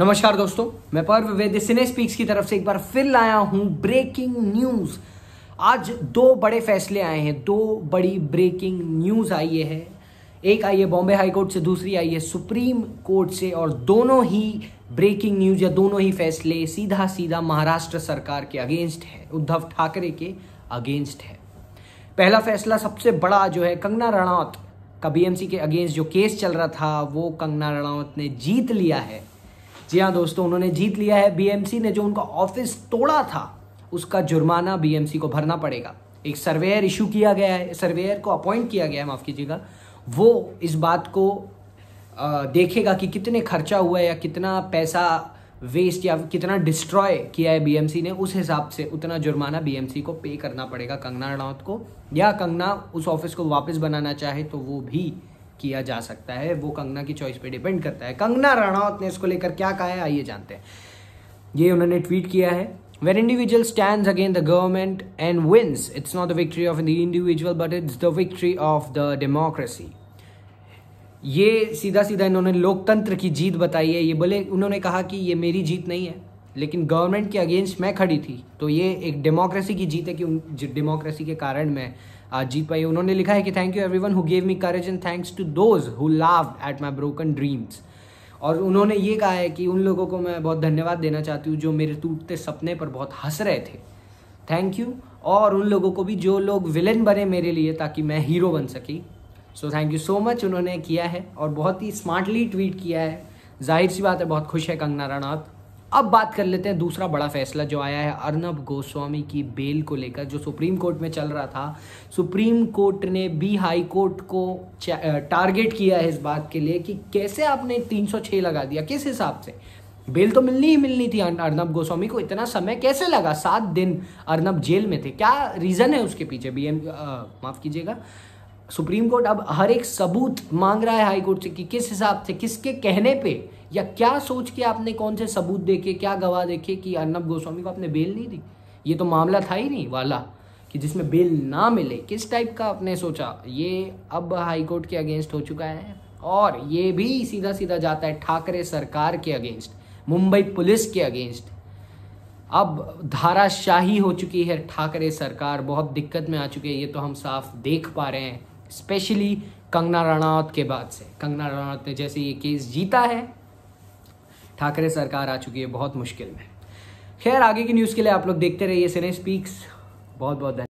नमस्कार दोस्तों मैं पर्व वेद सिने स्पीक्स की तरफ से एक बार फिर लाया हूं ब्रेकिंग न्यूज आज दो बड़े फैसले आए हैं दो बड़ी ब्रेकिंग न्यूज आई है एक आई है बॉम्बे हाई कोर्ट से दूसरी आई है सुप्रीम कोर्ट से और दोनों ही ब्रेकिंग न्यूज या दोनों ही फैसले सीधा सीधा महाराष्ट्र सरकार के अगेंस्ट है उद्धव ठाकरे के अगेंस्ट है पहला फैसला सबसे बड़ा जो है कंगना रणौत का बीएमसी के अगेंस्ट जो केस चल रहा था वो कंगना रणौत ने जीत लिया है जी हाँ दोस्तों उन्होंने जीत लिया है बीएमसी ने जो उनका ऑफिस तोड़ा था उसका जुर्माना बीएमसी को भरना पड़ेगा एक सर्वेयर इशू किया गया है सर्वेयर को अपॉइंट किया गया है माफ़ कीजिएगा वो इस बात को देखेगा कि कितने खर्चा हुआ है या कितना पैसा वेस्ट या कितना डिस्ट्रॉय किया है बीएमसी ने उस हिसाब से उतना जुर्माना बीएमसी को पे करना पड़ेगा कंगना रणौत को या कंगना उस ऑफिस को वापस बनाना चाहे तो वो भी किया जा सकता है वो कंगना की चॉइस पे डिपेंड करता है कंगना रणावत ने इसको लेकर क्या कहा है आइए जानते हैं ये उन्होंने ट्वीट किया है where individual stand against the government and wins it's not the victory of the individual but it's the victory of the democracy ये सीधा सीधा इन्होंने लोकतंत्र की जीत बताई है ये बोले उन्होंने कहा कि ये मेरी जीत नहीं है लेकिन गवर्नमेंट के अगेंस्ट मैं खड़ी थी तो ये एक डेमोक्रेसी की जीत है कि डेमोक्रेसी के कारण मैं आज जीत पाई उन्होंने लिखा है कि thank you everyone who gave me courage and thanks to those who laughed at my broken dreams और उन्होंने ये कहा है कि उन लोगों को मैं बहुत धन्यवाद देना चाहती हूँ जो मेरे टूटते सपने पर बहुत हंस रहे थे थैंक यू और उन लोगों को भी जो लोग विलन बने मेरे लिए ताकि मैं हीरो बन सकी so thank you so much उन्होंने किया है और बहुत ही स्मार्टली ट्वीट किया है जाहिर सी बात है बहुत खुश है कंगना रनौत अब बात कर लेते हैं दूसरा बड़ा फैसला जो आया है अर्नब गोस्वामी की बेल को लेकर जो सुप्रीम कोर्ट में चल रहा था सुप्रीम कोर्ट ने भी हाई कोर्ट को टारगेट किया है इस बात के लिए कि कैसे आपने 306 लगा दिया किस हिसाब से बेल तो मिलनी ही मिलनी थी अर्नब गोस्वामी को इतना समय कैसे लगा सात दिन अर्नब जेल में थे क्या रीज़न है उसके पीछे बी एम माफ़ कीजिएगा सुप्रीम कोर्ट अब हर एक सबूत मांग रहा है हाई कोर्ट से कि किस हिसाब से किसके कहने पे या क्या सोच के आपने कौन से सबूत देखे क्या गवाह देखे कि अर्नब गोस्वामी को आपने बेल नहीं दी ये तो मामला था ही नहीं वाला कि जिसमें बेल ना मिले किस टाइप का आपने सोचा ये अब हाई कोर्ट के अगेंस्ट हो चुका है और ये भी सीधा सीधा जाता है ठाकरे सरकार के अगेंस्ट मुंबई पुलिस के अगेंस्ट अब धाराशाही हो चुकी है ठाकरे सरकार बहुत दिक्कत में आ चुकी है ये तो हम साफ देख पा रहे हैं स्पेशली कंगना रणौत के बाद से कंगना रणौत ने जैसे ये केस जीता है ठाकरे सरकार आ चुकी है बहुत मुश्किल में खैर आगे की न्यूज़ के लिए आप लोग देखते रहिए सिने स्पीक्स बहुत बहुत